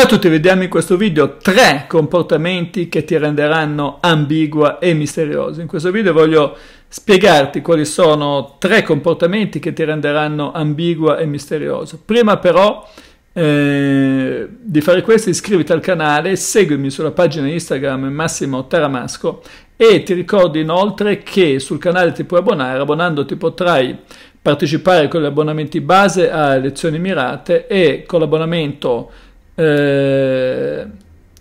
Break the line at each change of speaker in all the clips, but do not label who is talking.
Ciao a tutti, vediamo in questo video tre comportamenti che ti renderanno ambigua e misteriosa. In questo video voglio spiegarti quali sono tre comportamenti che ti renderanno ambigua e misteriosa. Prima però eh, di fare questo iscriviti al canale, seguimi sulla pagina Instagram Massimo Taramasco e ti ricordo inoltre che sul canale ti puoi abbonare, abbonandoti potrai partecipare con gli abbonamenti base a lezioni mirate e con l'abbonamento eh,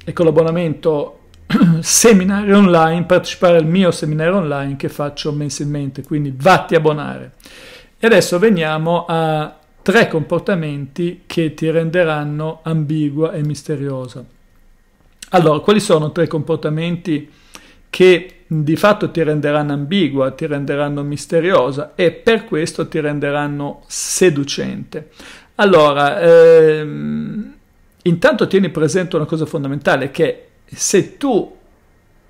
e con l'abbonamento seminario online, partecipare al mio seminario online che faccio mensilmente, quindi vatti abbonare. E adesso veniamo a tre comportamenti che ti renderanno ambigua e misteriosa. Allora, quali sono tre comportamenti che di fatto ti renderanno ambigua, ti renderanno misteriosa e per questo ti renderanno seducente? Allora, ehm, Intanto tieni presente una cosa fondamentale, che se tu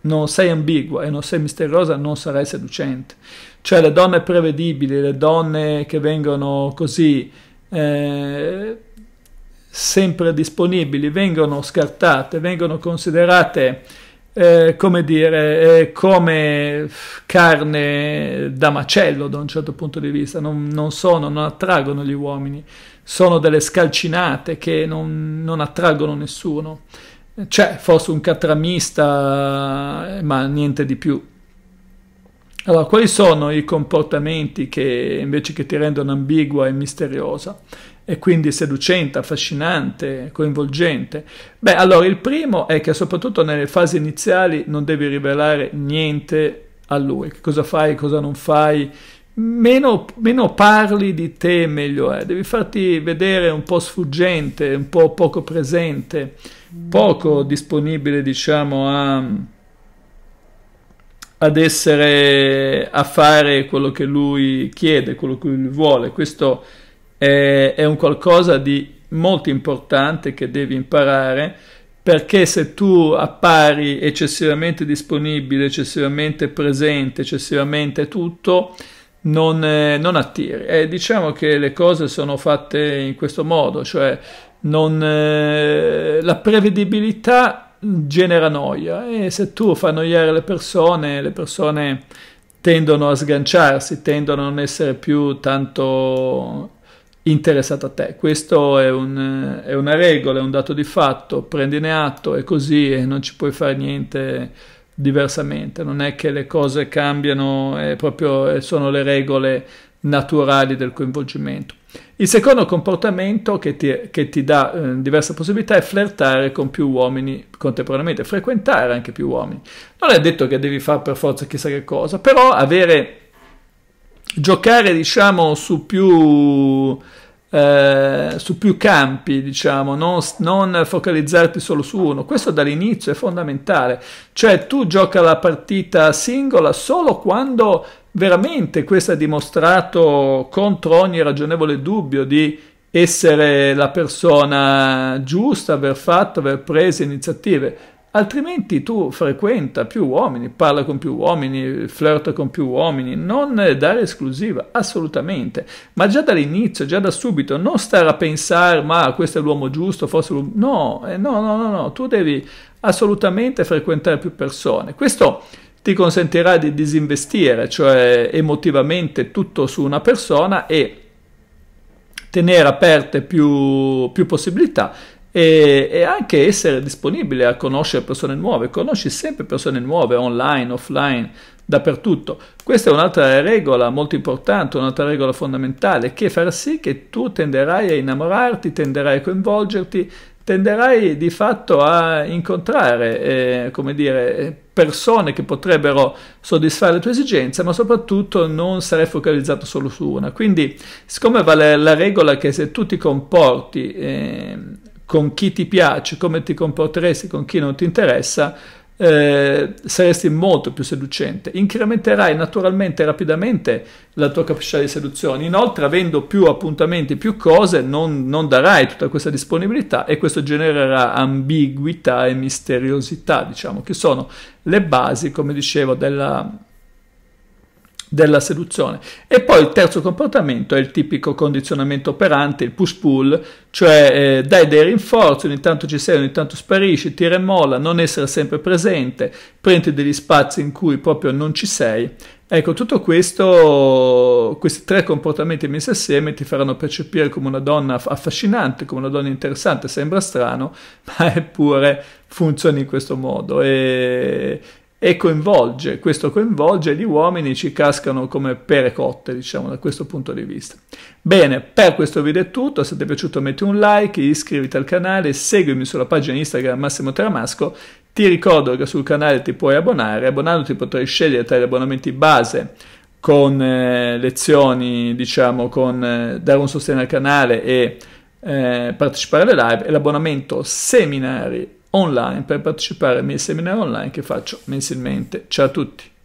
non sei ambigua e non sei misteriosa, non sarai seducente. Cioè le donne prevedibili, le donne che vengono così eh, sempre disponibili, vengono scartate, vengono considerate eh, come dire, eh, come carne da macello da un certo punto di vista, non, non sono, non attraggono gli uomini sono delle scalcinate che non, non attraggono nessuno. C'è forse un catramista, eh, ma niente di più. Allora, quali sono i comportamenti che invece che ti rendono ambigua e misteriosa e quindi seducente, affascinante, coinvolgente? Beh, allora il primo è che soprattutto nelle fasi iniziali non devi rivelare niente a lui, che cosa fai, cosa non fai, meno, meno, parli di te meglio è, devi farti vedere un po' sfuggente, un po' poco presente, poco disponibile diciamo a, ad essere, a fare quello che lui chiede, quello che lui vuole, questo è, è un qualcosa di molto importante che devi imparare perché se tu appari eccessivamente disponibile, eccessivamente presente, eccessivamente tutto, non, eh, non attiri. E diciamo che le cose sono fatte in questo modo, cioè non, eh, la prevedibilità genera noia e se tu fai annoiare le persone, le persone tendono a sganciarsi, tendono a non essere più tanto interessate a te. Questo è, un, è una regola, è un dato di fatto, prendine atto è così e non ci puoi fare niente diversamente, non è che le cose cambiano, è proprio, sono le regole naturali del coinvolgimento. Il secondo comportamento che ti, che ti dà eh, diverse possibilità è flirtare con più uomini contemporaneamente, frequentare anche più uomini. Non è detto che devi fare per forza chissà che cosa, però avere, giocare diciamo su più eh, su più campi, diciamo, non, non, focalizzarti solo su uno. Questo dall'inizio è fondamentale. Cioè tu gioca la partita singola solo quando veramente questo ha dimostrato contro ogni ragionevole dubbio di essere la persona giusta, aver fatto, aver preso iniziative. Altrimenti tu frequenta più uomini, parla con più uomini, flirta con più uomini, non dare esclusiva, assolutamente, ma già dall'inizio, già da subito, non stare a pensare ma questo è l'uomo giusto, forse l'uomo... No, eh, no, no, no, no, tu devi assolutamente frequentare più persone. Questo ti consentirà di disinvestire, cioè emotivamente tutto su una persona e tenere aperte più, più possibilità e, e, anche essere disponibile a conoscere persone nuove. Conosci sempre persone nuove online, offline, dappertutto. Questa è un'altra regola molto importante, un'altra regola fondamentale che farà sì che tu tenderai a innamorarti, tenderai a coinvolgerti, tenderai di fatto a incontrare, eh, come dire, persone che potrebbero soddisfare le tue esigenze, ma soprattutto non sarai focalizzato solo su una. Quindi, siccome vale la regola che se tu ti comporti eh, con chi ti piace, come ti comporteresti con chi non ti interessa, eh, saresti molto più seducente. Incrementerai naturalmente rapidamente la tua capacità di seduzione. Inoltre, avendo più appuntamenti, più cose, non, non darai tutta questa disponibilità e questo genererà ambiguità e misteriosità, diciamo, che sono le basi, come dicevo, della della seduzione. E poi il terzo comportamento è il tipico condizionamento operante, il push-pull, cioè eh, dai dei rinforzi, ogni tanto ci sei, ogni tanto sparisci, tira e molla, non essere sempre presente, prendi degli spazi in cui proprio non ci sei. Ecco, tutto questo, questi tre comportamenti messi assieme ti faranno percepire come una donna affascinante, come una donna interessante, sembra strano, ma eppure funzioni in questo modo. E e coinvolge, questo coinvolge gli uomini ci cascano come pere cotte, diciamo, da questo punto di vista. Bene, per questo video è tutto, se ti è piaciuto metti un like, iscriviti al canale, seguimi sulla pagina Instagram Massimo Tramasco, ti ricordo che sul canale ti puoi abbonare, abbonandoti potrai scegliere tra gli abbonamenti base con eh, lezioni, diciamo, con eh, dare un sostegno al canale e eh, partecipare alle live e l'abbonamento seminari online per partecipare ai miei seminari online che faccio mensilmente. Ciao a tutti!